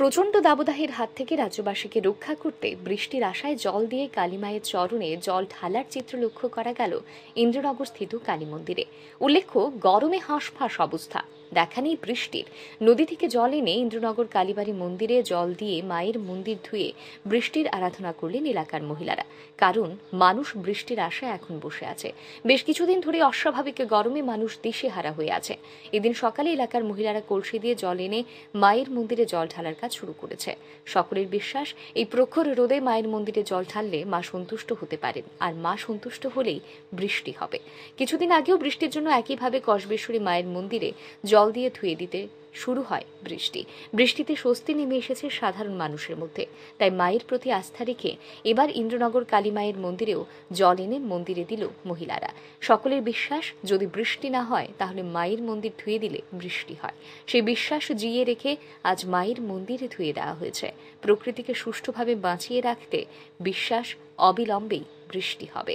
প্রচণ্ড দাবদাহের হাত থেকে রাজ্যবাসীকে রক্ষা করতে বৃষ্টির আশায় জল দিয়ে কালীমায়ের চরণে জল ঢালার চিত্র লক্ষ্য করা গেল ইন্দ্রনগর স্থিত কালী মন্দিরে উল্লেখ্য গরমে হাঁসফাঁস অবস্থা দেখা নেই বৃষ্টির নদী থেকে জল এনে ইন্দ্রনগর কালীবাড়ি মন্দিরে জল দিয়ে মায়ের মন্দির ধুয়ে বৃষ্টির আরাধনা করলেন এলাকার মহিলারা কারণ মানুষ বৃষ্টির আশায় এখন বসে আছে বেশ কিছুদিন ধরে অস্বাভাবিক গরমে মানুষ দিশে হারা হয়ে আছে এদিন সকালে এলাকার মহিলারা কলসি দিয়ে জল এনে মায়ের মন্দিরে জল ঢালার কাজ শুরু করেছে সকলের বিশ্বাস এই প্রখর রোদে মায়ের মন্দিরে জল ঢাললে মা সন্তুষ্ট হতে পারেন আর মা সন্তুষ্ট হলেই বৃষ্টি হবে কিছুদিন আগেও বৃষ্টির জন্য একইভাবে কসবেশ্বরী মায়ের মন্দিরে জল জল দিয়ে ধুয়ে দিতে শুরু হয় বৃষ্টি বৃষ্টিতে স্বস্তি নেমে এসেছে সাধারণ মানুষের মধ্যে তাই মায়ের প্রতি আস্থা রেখে এবার ইন্দ্রনগর কালী মায়ের মন্দিরেও জল এনে মন্দিরে দিল মহিলারা সকলের বিশ্বাস যদি বৃষ্টি না হয় তাহলে মায়ের মন্দির ধুয়ে দিলে বৃষ্টি হয় সেই বিশ্বাস জিয়ে রেখে আজ মায়ের মন্দিরে ধুয়ে দেওয়া হয়েছে প্রকৃতিকে সুষ্ঠুভাবে বাঁচিয়ে রাখতে বিশ্বাস অবিলম্বেই বৃষ্টি হবে